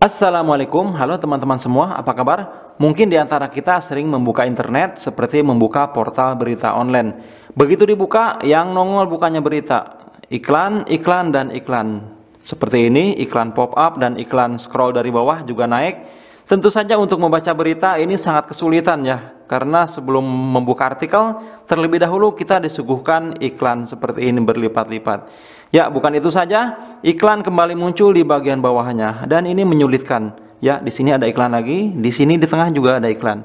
Assalamualaikum, halo teman-teman semua, apa kabar? Mungkin di antara kita sering membuka internet seperti membuka portal berita online. Begitu dibuka, yang nongol bukannya berita, iklan, iklan, dan iklan. Seperti ini, iklan pop-up dan iklan scroll dari bawah juga naik. Tentu saja untuk membaca berita ini sangat kesulitan ya karena sebelum membuka artikel terlebih dahulu kita disuguhkan iklan seperti ini berlipat-lipat. Ya, bukan itu saja, iklan kembali muncul di bagian bawahnya dan ini menyulitkan. Ya, di sini ada iklan lagi, di sini di tengah juga ada iklan.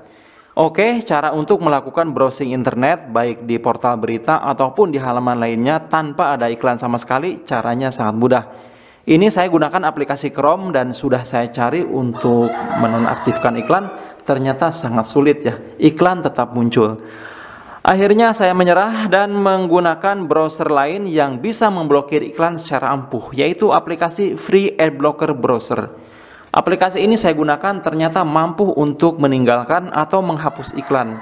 Oke, cara untuk melakukan browsing internet baik di portal berita ataupun di halaman lainnya tanpa ada iklan sama sekali, caranya sangat mudah. Ini saya gunakan aplikasi Chrome dan sudah saya cari untuk menonaktifkan iklan, ternyata sangat sulit ya. Iklan tetap muncul. Akhirnya saya menyerah dan menggunakan browser lain yang bisa memblokir iklan secara ampuh, yaitu aplikasi Free Ad Blocker Browser. Aplikasi ini saya gunakan ternyata mampu untuk meninggalkan atau menghapus iklan.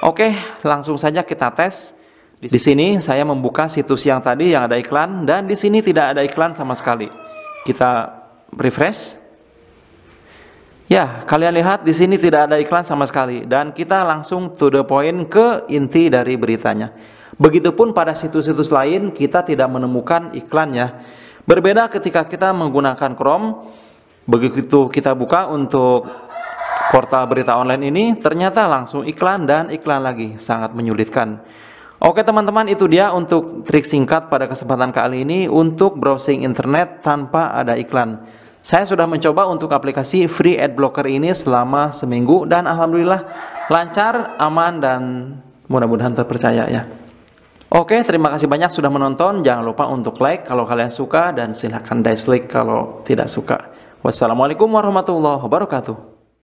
Oke, langsung saja kita tes. Di sini saya membuka situs yang tadi yang ada iklan dan di sini tidak ada iklan sama sekali. Kita refresh. Ya, kalian lihat di sini tidak ada iklan sama sekali dan kita langsung to the point ke inti dari beritanya. Begitupun pada situs-situs lain kita tidak menemukan iklannya. Berbeda ketika kita menggunakan Chrome, begitu kita buka untuk portal berita online ini ternyata langsung iklan dan iklan lagi, sangat menyulitkan. Oke teman-teman itu dia untuk trik singkat pada kesempatan kali ini untuk browsing internet tanpa ada iklan. Saya sudah mencoba untuk aplikasi free ad blocker ini selama seminggu dan alhamdulillah lancar, aman dan mudah-mudahan terpercaya ya. Oke, terima kasih banyak sudah menonton. Jangan lupa untuk like kalau kalian suka dan silahkan dislike kalau tidak suka. Wassalamualaikum warahmatullahi wabarakatuh.